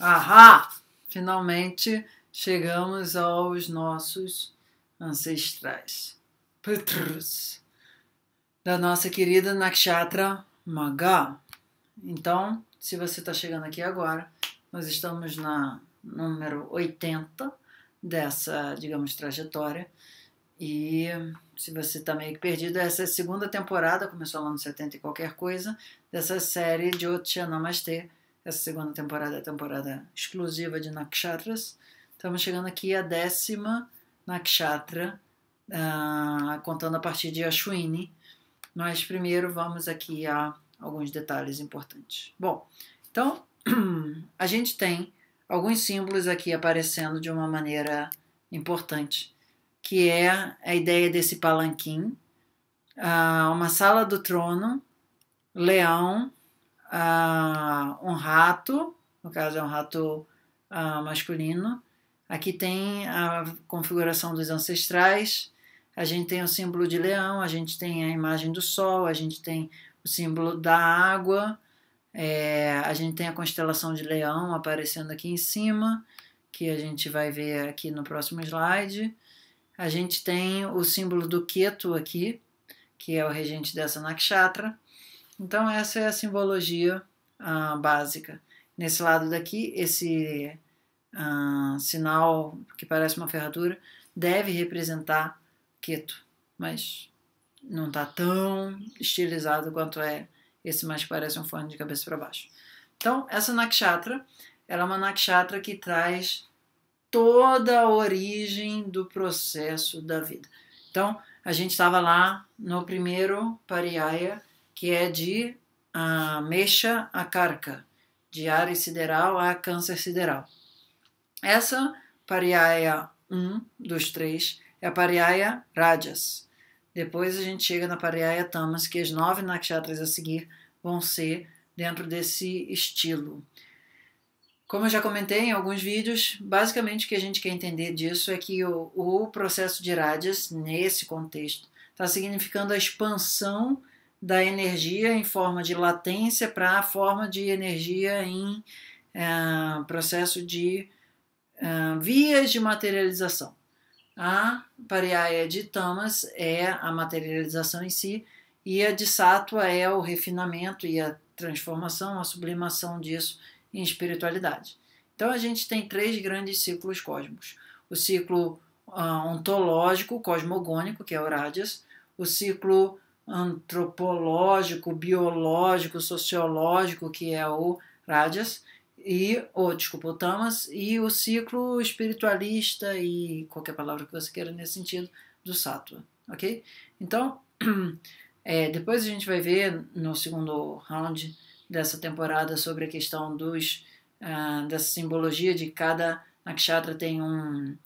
Ahá! Finalmente chegamos aos nossos ancestrais. Petrus. da nossa querida Nakshatra Maga. Então, se você está chegando aqui agora, nós estamos na número 80 dessa, digamos, trajetória. E se você está meio que perdido, essa é a segunda temporada, começou lá no 70 e qualquer coisa, dessa série de Otchanamastê, Namastê essa segunda temporada é a temporada exclusiva de Nakshatras. Estamos chegando aqui à décima Nakshatra, uh, contando a partir de Ashwini. Mas primeiro vamos aqui a alguns detalhes importantes. Bom, então a gente tem alguns símbolos aqui aparecendo de uma maneira importante, que é a ideia desse palanquim, ah, uma sala do trono, leão, uh, um rato, no caso é um rato uh, masculino. Aqui tem a configuração dos ancestrais, a gente tem o símbolo de leão, a gente tem a imagem do sol, a gente tem o símbolo da água, é, a gente tem a constelação de leão aparecendo aqui em cima, que a gente vai ver aqui no próximo slide. A gente tem o símbolo do Ketu aqui, que é o regente dessa nakshatra. Então, essa é a simbologia ah, básica. Nesse lado daqui, esse ah, sinal que parece uma ferradura deve representar Keto, mas não está tão estilizado quanto é esse mais que parece um forno de cabeça para baixo. Então, essa nakshatra, ela é uma nakshatra que traz toda a origem do processo da vida. Então, a gente estava lá no primeiro pariaya, que é de ah, a carca, de área sideral a câncer sideral. Essa pariaia 1 dos três é a pariaia rajas. Depois a gente chega na pariaia tamas, que as nove nakshatras a seguir vão ser dentro desse estilo. Como eu já comentei em alguns vídeos, basicamente o que a gente quer entender disso é que o, o processo de Rajas, nesse contexto, está significando a expansão da energia em forma de latência para a forma de energia em é, processo de é, vias de materialização. A pareaya de tamas é a materialização em si e a de sattva é o refinamento e a transformação, a sublimação disso em espiritualidade. Então a gente tem três grandes ciclos cósmicos. O ciclo uh, ontológico, cosmogônico, que é o Rajas, o ciclo antropológico, biológico, sociológico, que é o Rajas, e o desculpa, o Tamas, e o ciclo espiritualista e qualquer palavra que você queira nesse sentido do Sattva, ok? Então, é, depois a gente vai ver no segundo round dessa temporada sobre a questão dos uh, dessa simbologia de cada nakshatra tem um,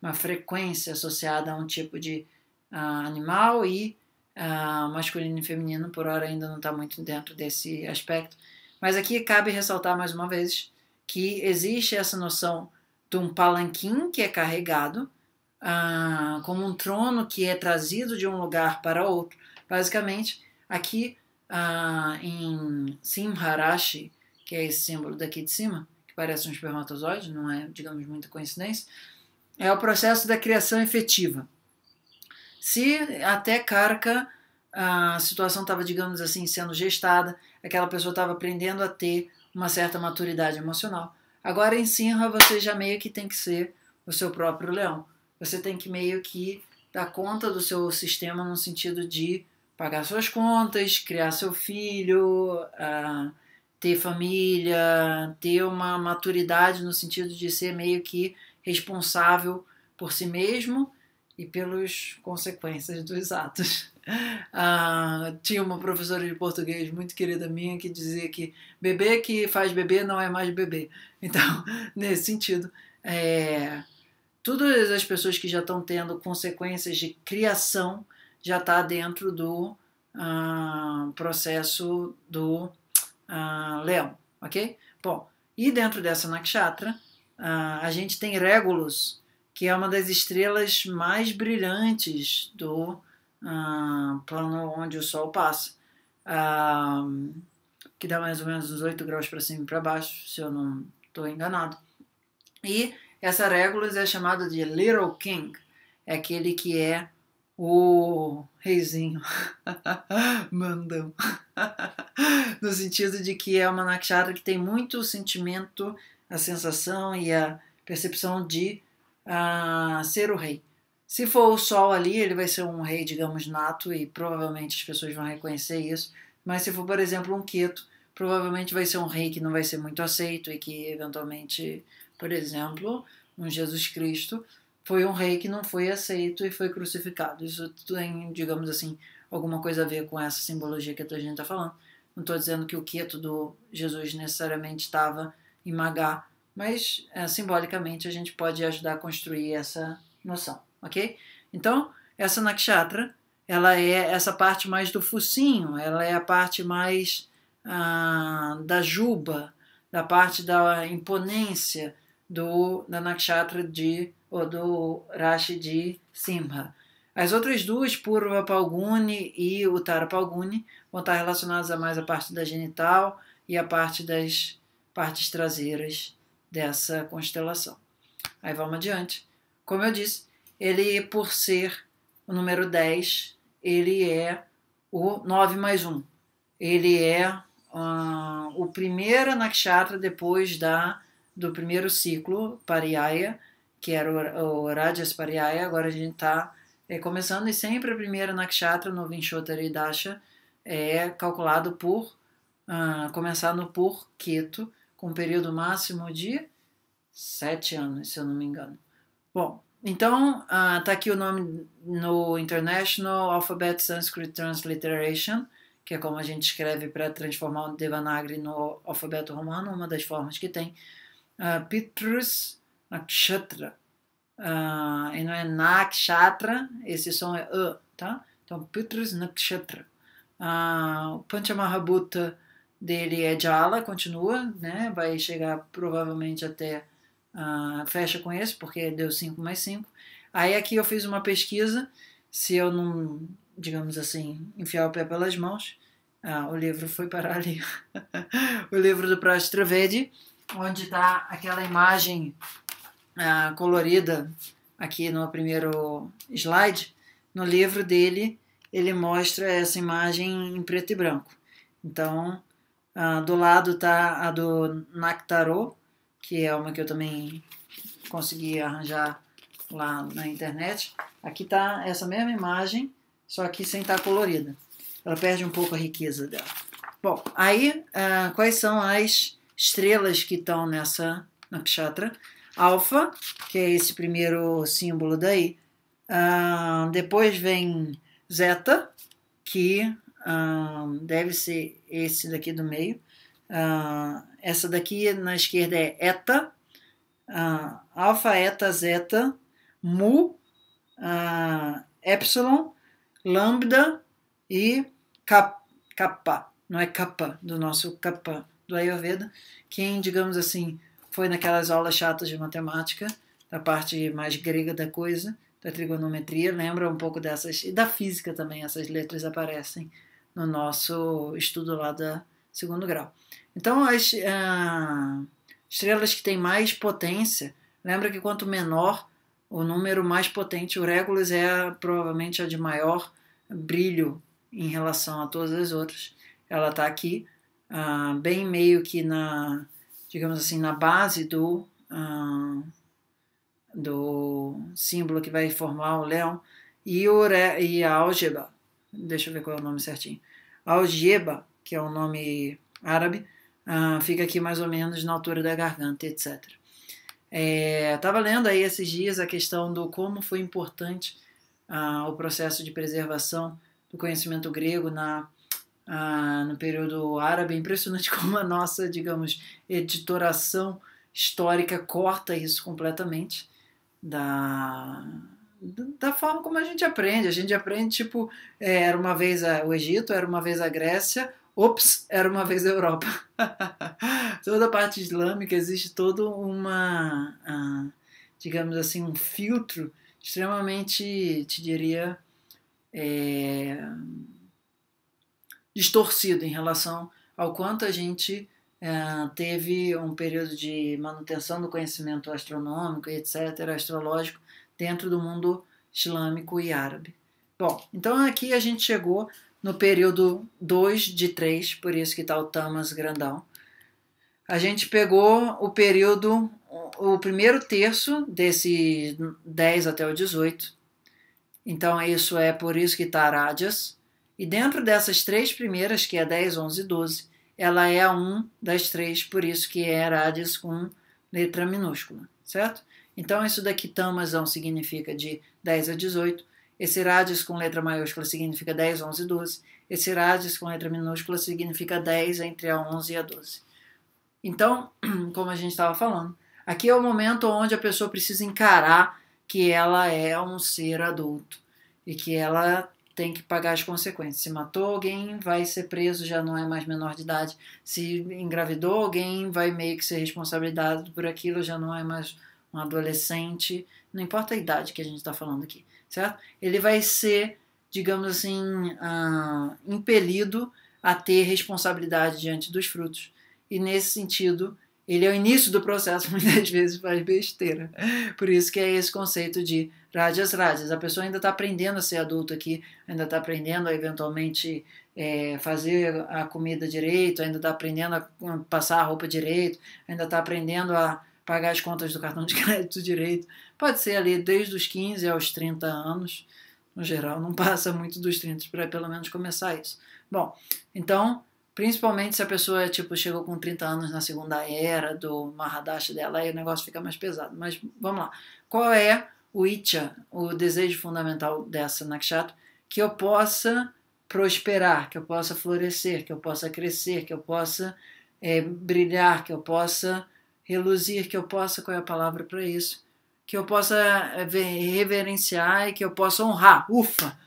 uma frequência associada a um tipo de uh, animal e uh, masculino e feminino, por hora ainda não está muito dentro desse aspecto. Mas aqui cabe ressaltar mais uma vez que existe essa noção de um palanquim que é carregado, uh, como um trono que é trazido de um lugar para outro. Basicamente, aqui uh, em Simharashi, que é esse símbolo daqui de cima, que parece um espermatozoide, não é, digamos, muita coincidência, é o processo da criação efetiva. Se até Carca a situação estava, digamos assim, sendo gestada, aquela pessoa estava aprendendo a ter uma certa maturidade emocional. Agora em Sinra você já meio que tem que ser o seu próprio leão. Você tem que meio que dar conta do seu sistema no sentido de pagar suas contas, criar seu filho, uh, ter família, ter uma maturidade no sentido de ser meio que responsável por si mesmo e pelas consequências dos atos. Ah, tinha uma professora de português muito querida minha que dizia que bebê que faz bebê não é mais bebê. Então, nesse sentido, é, todas as pessoas que já estão tendo consequências de criação já está dentro do ah, processo do ah, leão, ok? Bom, e dentro dessa nakshatra, a gente tem régulos que é uma das estrelas mais brilhantes do ah, plano onde o Sol passa, ah, que dá mais ou menos uns 8 graus para cima e para baixo, se eu não estou enganado. E essa Regulus é chamada de Little King, é aquele que é o reizinho, mandão, no sentido de que é uma nakshatra que tem muito o sentimento, a sensação e a percepção de a ser o rei. Se for o Sol ali, ele vai ser um rei, digamos, nato, e provavelmente as pessoas vão reconhecer isso. Mas se for, por exemplo, um quieto, provavelmente vai ser um rei que não vai ser muito aceito e que, eventualmente, por exemplo, um Jesus Cristo foi um rei que não foi aceito e foi crucificado. Isso tem, digamos assim, alguma coisa a ver com essa simbologia que a gente está falando. Não estou dizendo que o quieto do Jesus necessariamente estava em Magá, mas ah, simbolicamente a gente pode ajudar a construir essa noção, ok? Então, essa nakshatra, ela é essa parte mais do focinho, ela é a parte mais ah, da juba, da parte da imponência do, da nakshatra de, ou do rashi de Simha. As outras duas, Purva Palguni e Uttara Palguni, vão estar relacionadas a mais a parte da genital e a parte das partes traseiras dessa constelação. Aí vamos adiante. Como eu disse, ele, por ser o número 10, ele é o 9 mais 1. Ele é uh, o primeiro nakshatra depois da, do primeiro ciclo, Pariaya, que era o, o Rajas Pariyaya. Agora a gente está é, começando, e sempre a primeira nakshatra no Vinshotari Dasha é calculado por, uh, ah, começando por Ketu, com um período máximo de sete anos, se eu não me engano. Bom, então está ah, uh, aqui o nome no International Alphabet Sanskrit Transliteration, que é como a gente escreve para transformar o Devanagari no alfabeto romano, uma das formas que tem. Uh, Pitrus Nakshatra. Uh, e não é Nakshatra, esse som é E, tá? Então, Pitrus Nakshatra. Uh, Panchamahabhuta dele é Jala, continua, né? Vai chegar provavelmente até uh, fecha com esse, porque deu 5 mais 5. Aí aqui eu fiz uma pesquisa, se eu não, digamos assim, enfiar o pé pelas mãos, ah, o livro foi parar ali. o livro do Pras onde está aquela imagem ah, colorida aqui no primeiro slide. No livro dele, ele mostra essa imagem em preto e branco. Então, Uh, do lado tá a do Nactarô, que é uma que eu também consegui arranjar lá na internet. Aqui tá essa mesma imagem, só que sem estar tá colorida. Ela perde um pouco a riqueza dela. Bom, aí uh, quais são as estrelas que estão nessa nakshatra? Alfa, que é esse primeiro símbolo daí. Uh, depois vem Zeta, que deve ser esse daqui do meio. Uh, essa daqui na esquerda é eta, uh, alfa, eta, zeta, mu, epsilon, lambda e capa kappa, não é kappa, do nosso kappa do Ayurveda. Quem, digamos assim, foi naquelas aulas chatas de matemática, da parte mais grega da coisa, da trigonometria, lembra um pouco dessas, e da física também, essas letras aparecem no nosso estudo lá da segundo grau. Então, as uh, estrelas que têm mais potência, lembra que quanto menor o número mais potente, o Regulus é provavelmente a de maior brilho em relação a todas as outras. Ela está aqui, uh, bem meio que na, digamos assim, na base do, uh, do símbolo que vai formar o leão e, o, e a álgebra deixa eu ver qual é o nome certinho. Algeba que é o nome árabe, uh, fica aqui mais ou menos na altura da garganta, etc. Estava é, lendo aí esses dias a questão do como foi importante uh, o processo de preservação do conhecimento grego na uh, no período árabe. É impressionante como a nossa, digamos, editoração histórica corta isso completamente da da forma como a gente aprende. A gente aprende, tipo, é, era uma vez o Egito, era uma vez a Grécia, ops, era uma vez a Europa. Toda a parte islâmica existe todo uma, digamos assim, um filtro extremamente, te diria, é, distorcido em relação ao quanto a gente é, teve um período de manutenção do conhecimento astronômico, etc., astrológico, dentro do mundo islâmico e árabe. Bom, então aqui a gente chegou no período 2 de 3, por isso que está o Tamas grandão. A gente pegou o período, o primeiro terço desse 10 até o 18. Então isso é por isso que está Rádias. E dentro dessas três primeiras, que é 10, 11 e 12, ela é a um das três, por isso que é Rádias com letra minúscula, certo? Então, isso daqui, Tamazão, significa de 10 a 18. Esse radius com letra maiúscula significa 10, 11 e 12. Esse radius com letra minúscula significa 10 entre a 11 e a 12. Então, como a gente estava falando, aqui é o momento onde a pessoa precisa encarar que ela é um ser adulto e que ela tem que pagar as consequências. Se matou alguém, vai ser preso, já não é mais menor de idade. Se engravidou alguém, vai meio que ser responsabilidade por aquilo, já não é mais um adolescente, não importa a idade que a gente está falando aqui, certo? Ele vai ser, digamos assim, uh, impelido a ter responsabilidade diante dos frutos. E nesse sentido, ele é o início do processo, muitas vezes faz besteira. Por isso que é esse conceito de rádias rádias. A pessoa ainda está aprendendo a ser adulto aqui, ainda está aprendendo a eventualmente é, fazer a comida direito, ainda está aprendendo a hum, passar a roupa direito, ainda está aprendendo a pagar as contas do cartão de crédito direito. Pode ser ali desde os 15 aos 30 anos, no geral, não passa muito dos 30 para pelo menos começar isso. Bom, então, principalmente se a pessoa tipo chegou com 30 anos na segunda era do Mahadasha dela, aí o negócio fica mais pesado. Mas vamos lá. Qual é o Itcha, o desejo fundamental dessa Nakshatra, que eu possa prosperar, que eu possa florescer, que eu possa crescer, que eu possa é, brilhar, que eu possa reluzir, que eu possa, qual é a palavra para isso? Que eu possa eh, reverenciar e que eu possa honrar, ufa,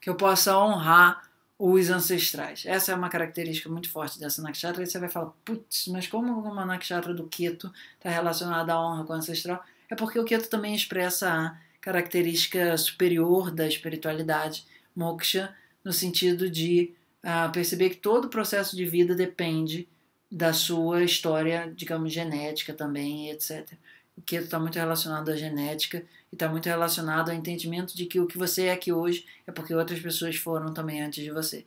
que eu possa honrar os ancestrais. Essa é uma característica muito forte dessa nakshatra. E você vai falar, putz, mas como uma nakshatra do Keto está relacionada à honra com o ancestral? É porque o Keto também expressa a característica superior da espiritualidade, moksha, no sentido de ah, perceber que todo o processo de vida depende da sua história, digamos, genética também, etc. O que está muito relacionado à genética e está muito relacionado ao entendimento de que o que você é aqui hoje é porque outras pessoas foram também antes de você.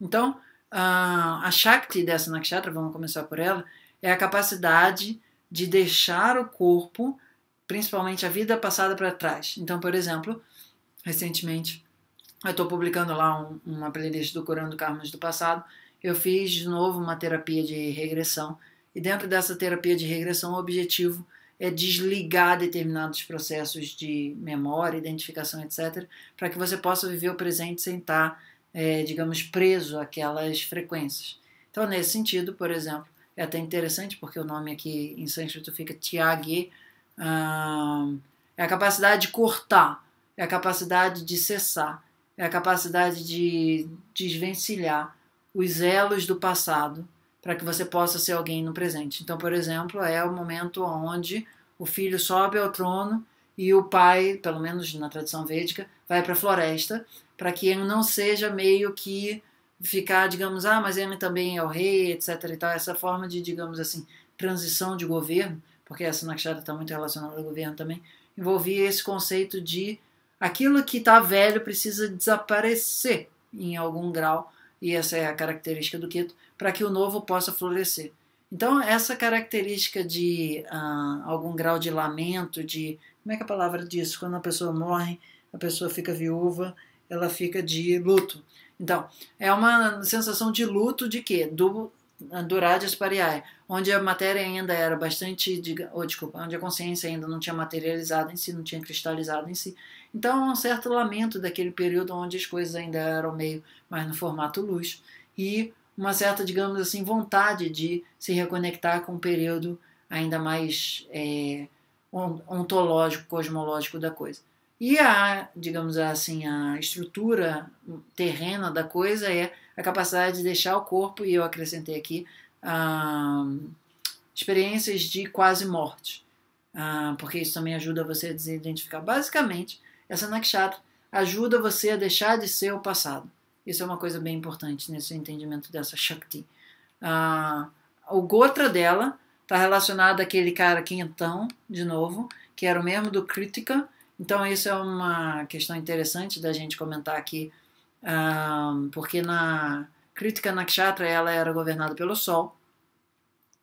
Então, a Shakti dessa nakshatra, vamos começar por ela, é a capacidade de deixar o corpo, principalmente a vida passada para trás. Então, por exemplo, recentemente eu estou publicando lá uma playlist do Corão do do Passado eu fiz de novo uma terapia de regressão. E dentro dessa terapia de regressão, o objetivo é desligar determinados processos de memória, identificação, etc., para que você possa viver o presente sem estar, tá, é, digamos, preso àquelas frequências. Então, nesse sentido, por exemplo, é até interessante, porque o nome aqui em sânscrito fica Tyagi, hum, é a capacidade de cortar, é a capacidade de cessar, é a capacidade de desvencilhar, os elos do passado para que você possa ser alguém no presente. Então, por exemplo, é o momento onde o filho sobe ao trono e o pai, pelo menos na tradição védica, vai para a floresta para que ele não seja meio que ficar, digamos, ah, mas ele também é o rei, etc. E tal. Essa forma de, digamos assim, transição de governo, porque essa Nakshatra está muito relacionada ao governo também, envolvia esse conceito de aquilo que está velho precisa desaparecer em algum grau e essa é a característica do quito, para que o novo possa florescer. Então, essa característica de ah, algum grau de lamento, de. Como é que é a palavra diz Quando a pessoa morre, a pessoa fica viúva, ela fica de luto. Então, é uma sensação de luto de quê? Do ah, Duradias Pariae, onde a matéria ainda era bastante, ou desculpa, onde a consciência ainda não tinha materializado em si, não tinha cristalizado em si. Então, um certo lamento daquele período onde as coisas ainda eram meio mas no formato luz, e uma certa, digamos assim, vontade de se reconectar com um período ainda mais é, ontológico, cosmológico da coisa. E a, digamos assim, a estrutura terrena da coisa é a capacidade de deixar o corpo, e eu acrescentei aqui, ah, experiências de quase morte, ah, porque isso também ajuda você a desidentificar. Basicamente, essa nakshatra ajuda você a deixar de ser o passado. Isso é uma coisa bem importante nesse entendimento dessa Shakti. Ah, o Gotra dela está relacionado àquele cara quentão, de novo, que era o mesmo do Kritika. Então, isso é uma questão interessante da gente comentar aqui, ah, porque na Kritika Nakshatra ela era governada pelo Sol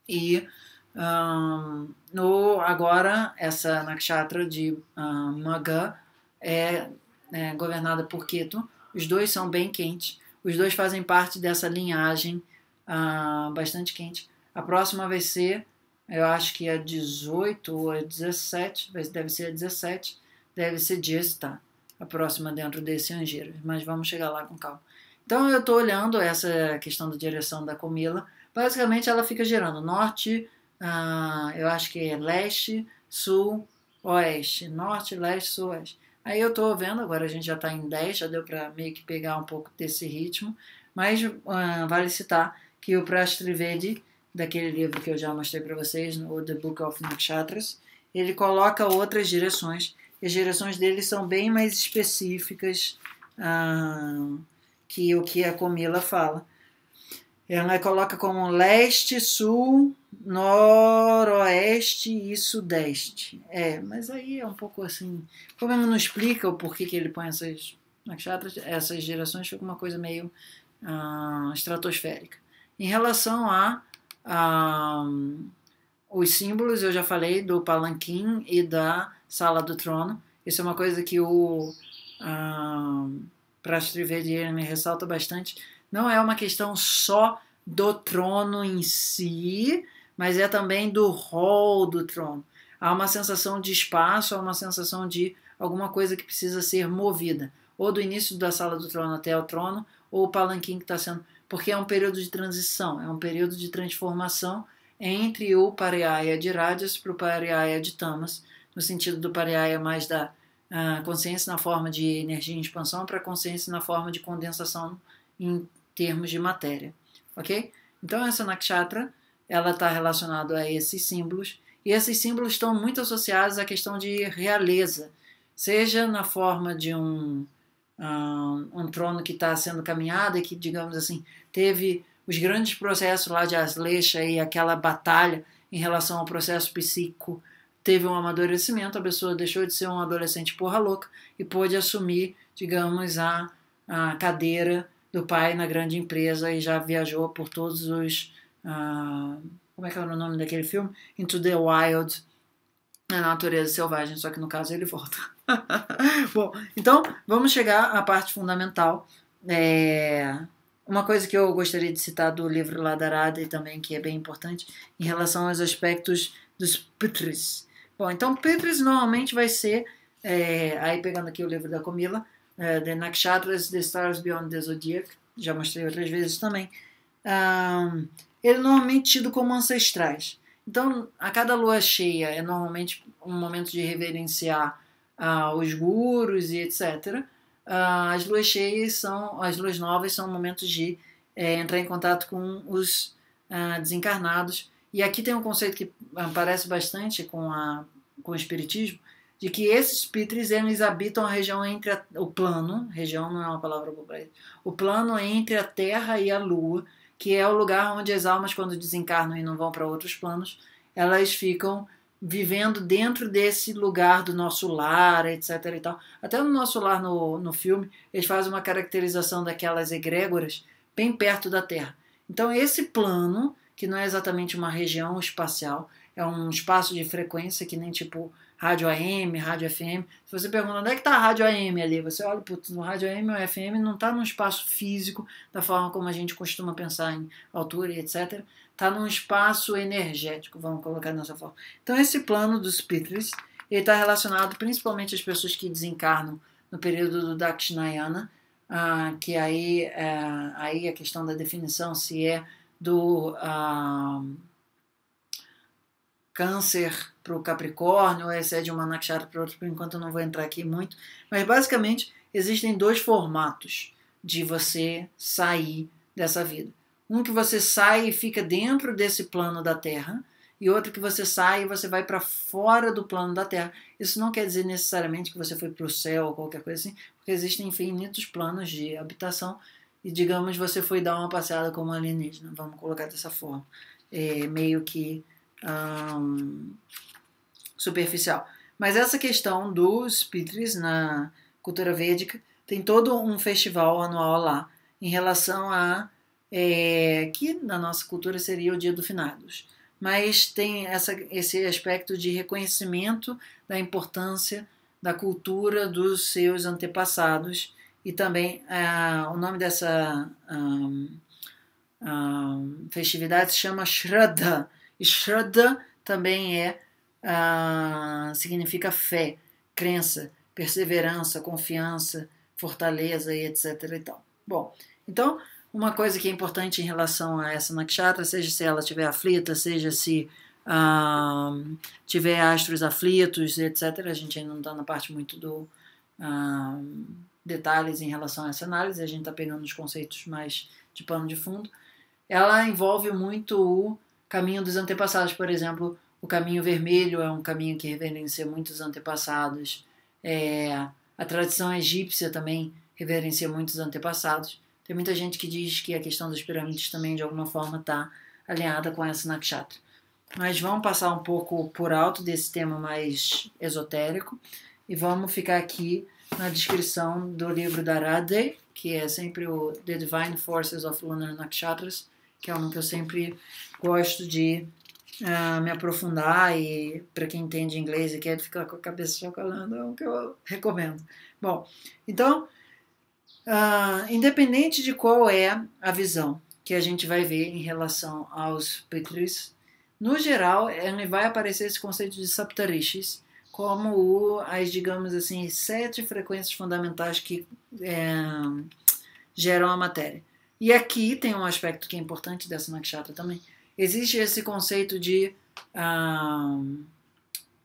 e ah, no, agora essa Nakshatra de ah, Maga é, é governada por Ketu os dois são bem quentes. Os dois fazem parte dessa linhagem ah, bastante quente. A próxima vai ser, eu acho que é 18 ou é 17, deve ser a 17, deve ser Gesta, tá? a próxima dentro desse Angeiro. Mas vamos chegar lá com calma. Então eu estou olhando essa questão da direção da comila. Basicamente ela fica girando norte, ah, eu acho que é leste, sul, oeste. Norte, leste, sul, oeste. Aí eu estou vendo, agora a gente já está em 10, já deu para meio que pegar um pouco desse ritmo, mas uh, vale citar que o Prashtrivedi daquele livro que eu já mostrei para vocês, o The Book of Nakshatras, ele coloca outras direções, e as direções dele são bem mais específicas uh, que o que a Comila fala. Ela coloca como leste, sul, noroeste e sudeste. É, mas aí é um pouco assim. Como ele não explica o porquê que ele põe essas nakshatras, essas gerações, fica uma coisa meio ah, estratosférica. Em relação a, um, ah, os símbolos, eu já falei do palanquim e da sala do trono. Isso é uma coisa que o um, ah, me ressalta bastante não é uma questão só do trono em si, mas é também do rol do trono. Há uma sensação de espaço, há uma sensação de alguma coisa que precisa ser movida, ou do início da sala do trono até o trono, ou o palanquim que está sendo. Porque é um período de transição, é um período de transformação entre o Pariyaya de Rajas para o Pariyaya de Tamas, no sentido do Pariyaya mais da ah, consciência na forma de energia em expansão para consciência na forma de condensação em termos de matéria, ok? Então essa nakshatra, ela está relacionada a esses símbolos e esses símbolos estão muito associados à questão de realeza, seja na forma de um um, ah, um trono que está sendo caminhado e que digamos assim teve os grandes processos lá de Aslecha e aquela batalha em relação ao processo psíquico teve um amadurecimento, a pessoa deixou de ser um adolescente porra louca e pôde assumir, digamos, a, a cadeira do pai na grande empresa e já viajou por todos os. Uh, como é que era é o nome daquele filme? Into the Wild na natureza selvagem, só que no caso ele volta. Bom, então vamos chegar à parte fundamental. É, uma coisa que eu gostaria de citar do livro Ladarada e também que é bem importante em relação aos aspectos dos Petris. Bom, então Petris normalmente vai ser, é, aí pegando aqui o livro da Comila, uh, eh, The Nakshatras, The Stars Beyond the Zodiac, já mostrei outras vezes também, um, ele é normalmente tido como ancestrais. Então, a cada lua cheia é normalmente um momento de reverenciar uh, os gurus e etc. Uh, ah, as luas cheias são, as luas novas são momentos de é, entrar em contato com os uh, desencarnados. E aqui tem um conceito que parece bastante com, a, com o espiritismo, de que esses pitres eles habitam a região entre a, o plano, região não é uma palavra popular, é, o plano entre a Terra e a Lua, que é o lugar onde as almas quando desencarnam e não vão para outros planos, elas ficam vivendo dentro desse lugar do nosso lar, etc. E tal. Até no nosso lar no, no filme eles fazem uma caracterização daquelas egrégoras bem perto da Terra. Então esse plano que não é exatamente uma região espacial, é um espaço de frequência que nem tipo rádio AM, rádio FM. Se você pergunta onde é que está a rádio AM ali, você olha, putz, no rádio AM ou FM não está num espaço físico da forma como a gente costuma pensar em altura e etc. Está num espaço energético, vamos colocar dessa forma. Então esse plano dos Pitris está relacionado principalmente às pessoas que desencarnam no período do Dakshinayana, ah, que aí, é, aí a questão da definição se é do ah, câncer para o Capricórnio, excede é o Manakshara para outro, por enquanto eu não vou entrar aqui muito, mas basicamente existem dois formatos de você sair dessa vida. Um que você sai e fica dentro desse plano da Terra, e outro que você sai e você vai para fora do plano da Terra. Isso não quer dizer necessariamente que você foi para o céu ou qualquer coisa assim, porque existem infinitos planos de habitação e, digamos, você foi dar uma passeada como alienígena, vamos colocar dessa forma. É, meio que um, superficial. Mas essa questão dos pitris na cultura védica tem todo um festival anual lá em relação a é, que na nossa cultura seria o Dia do Finados, mas tem essa, esse aspecto de reconhecimento da importância da cultura dos seus antepassados e também o nome dessa festividade se chama Shraddha, Shraddha também é ah, significa fé, crença, perseverança, confiança, fortaleza e etc. E tal. Bom, então uma coisa que é importante em relação a essa nakshatra, seja se ela estiver aflita, seja se uh, tiver astros aflitos, etc. A gente ainda não está na parte muito do uh, detalhes em relação a essa análise, a gente está pegando os conceitos mais de pano de fundo. Ela envolve muito o caminho dos antepassados, por exemplo, o caminho vermelho é um caminho que reverencia muitos antepassados. É, a tradição egípcia também reverencia muitos antepassados. Tem muita gente que diz que a questão das pirâmides também, de alguma forma, está alinhada com essa nakshatra. Mas vamos passar um pouco por alto desse tema mais esotérico e vamos ficar aqui na descrição do livro da Radhe, que é sempre o The Divine Forces of Lunar Nakshatras, que é um que eu sempre gosto de uh, me aprofundar e para quem entende inglês e quer ficar com a cabeça chocalhando é um que eu recomendo. Bom, então, uh, independente de qual é a visão que a gente vai ver em relação aos Petrus, no geral, ele vai aparecer esse conceito de saptarishis, como o, as, digamos assim, sete frequências fundamentais que é, geram a matéria. E aqui tem um aspecto que é importante dessa nakshatra também. Existe esse conceito de um,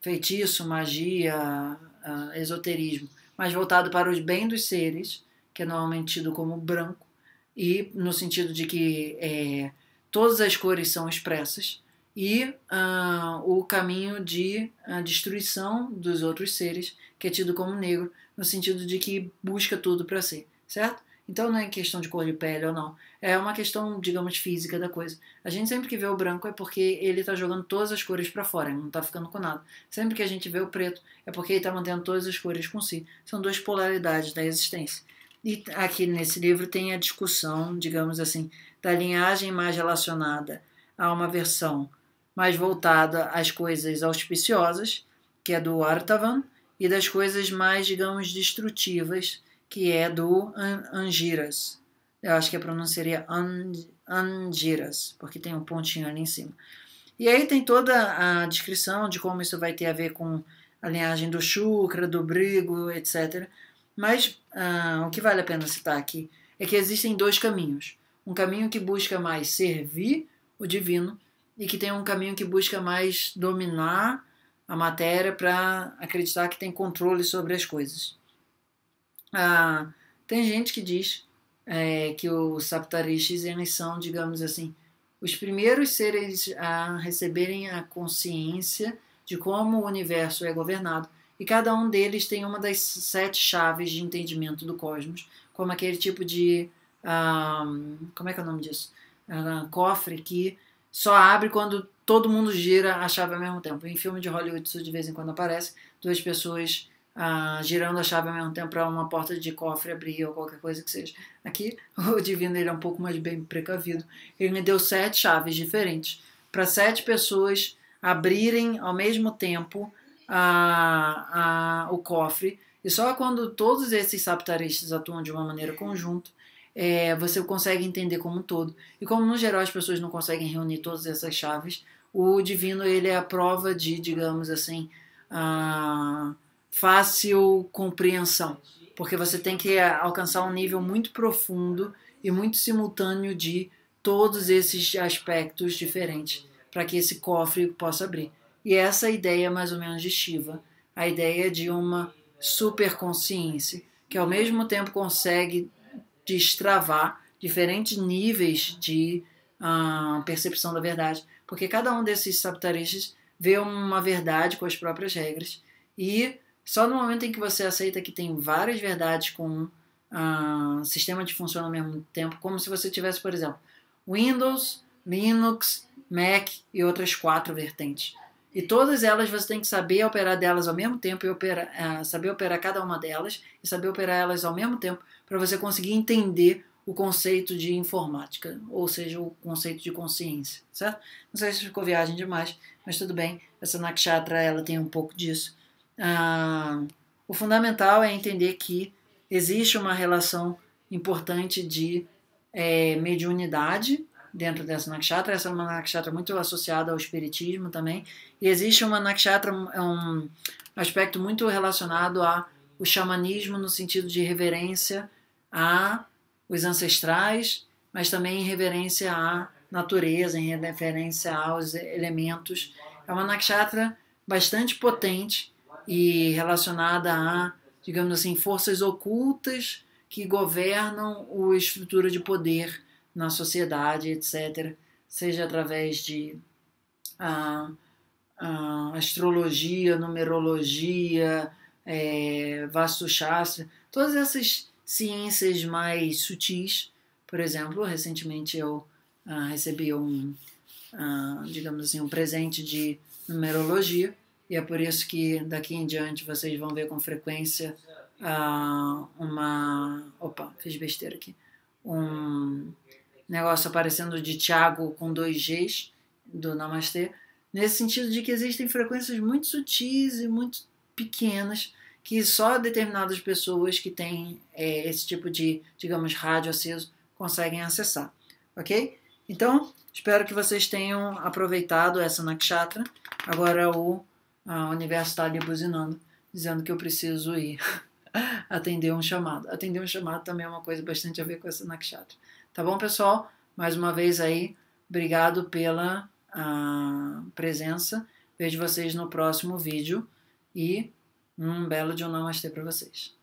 feitiço, magia, uh, esoterismo, mas voltado para os bem dos seres, que é normalmente tido como branco, e no sentido de que é, todas as cores são expressas, e uh, o caminho de destruição dos outros seres, que é tido como negro, no sentido de que busca tudo para si, certo? Então não é questão de cor de pele ou não. É uma questão, digamos, física da coisa. A gente sempre que vê o branco é porque ele está jogando todas as cores para fora, não está ficando com nada. Sempre que a gente vê o preto é porque ele está mantendo todas as cores com si. São duas polaridades da existência. E aqui nesse livro tem a discussão, digamos assim, da linhagem mais relacionada a uma versão mais voltada às coisas auspiciosas, que é do Artavan, e das coisas mais, digamos, destrutivas, que é do An Angiras. Eu acho que a pronúncia seria An Angiras, porque tem um pontinho ali em cima. E aí tem toda a descrição de como isso vai ter a ver com a linhagem do Shukra, do Brigo, etc. Mas ah, o que vale a pena citar aqui é que existem dois caminhos. Um caminho que busca mais servir o divino e que tem um caminho que busca mais dominar a matéria para acreditar que tem controle sobre as coisas. Ah, tem gente que diz é, que os saptarishis eles são, digamos assim, os primeiros seres a receberem a consciência de como o universo é governado, e cada um deles tem uma das sete chaves de entendimento do cosmos, como aquele tipo de. Um, ah, como é que é o nome disso? Um ah, cofre que só abre quando todo mundo gira a chave ao mesmo tempo. Em filme de Hollywood, isso de vez em quando aparece: duas pessoas ah, girando a chave ao mesmo tempo para uma porta de cofre abrir ou qualquer coisa que seja. Aqui, o Divino ele é um pouco mais bem precavido. Ele me deu sete chaves diferentes para sete pessoas abrirem ao mesmo tempo a, ah, a, ah, o cofre. E só quando todos esses saptaristas atuam de uma maneira conjunta, é, você consegue entender como um todo. E como no geral as pessoas não conseguem reunir todas essas chaves, o divino ele é a prova de, digamos assim, a, fácil compreensão, porque você tem que alcançar um nível muito profundo e muito simultâneo de todos esses aspectos diferentes para que esse cofre possa abrir. E essa é ideia mais ou menos de Shiva, a ideia de uma superconsciência que ao mesmo tempo consegue destravar diferentes níveis de uh, percepção da verdade, porque cada um desses saptaristas vê uma verdade com as próprias regras e só no momento em que você aceita que tem várias verdades com um uh, ah, sistema de funciona ao mesmo tempo, como se você tivesse, por exemplo, Windows, Linux, Mac e outras quatro vertentes. E todas elas você tem que saber operar delas ao mesmo tempo e operar, uh, ah, saber operar cada uma delas e saber operar elas ao mesmo tempo para você conseguir entender o conceito de informática, ou seja, o conceito de consciência, certo? Não sei se ficou viagem demais, mas tudo bem. Essa nakshatra ela tem um pouco disso. Ah, o fundamental é entender que existe uma relação importante de é, mediunidade dentro dessa nakshatra. Essa é uma nakshatra muito associada ao espiritismo também. E existe uma nakshatra, é um aspecto muito relacionado ao xamanismo no sentido de reverência a os ancestrais, mas também em reverência à natureza, em referência aos elementos. É uma nakshatra bastante potente e relacionada a, digamos assim, forças ocultas que governam a estrutura de poder na sociedade, etc., seja através de astrologia, numerologia, é, vasto chastra, todas essas ciências mais sutis. Por exemplo, recentemente eu ah, recebi um, ah, digamos assim, um presente de numerologia e é por isso que daqui em diante vocês vão ver com frequência uh, uma. Opa, fiz besteira aqui. Um negócio aparecendo de Tiago com dois Gs do Namastê, nesse sentido de que existem frequências muito sutis e muito pequenas que só determinadas pessoas que têm é, esse tipo de, digamos, rádio aceso conseguem acessar, ok? Então, espero que vocês tenham aproveitado essa nakshatra. Agora o a ali buzinando, dizendo que eu preciso ir atender um chamado. Atender um chamado também é uma coisa bastante a ver com essa nakshatra. Tá bom, pessoal? Mais uma vez aí, obrigado pela ah, presença. Vejo vocês no próximo vídeo e um belo de um namastê para vocês.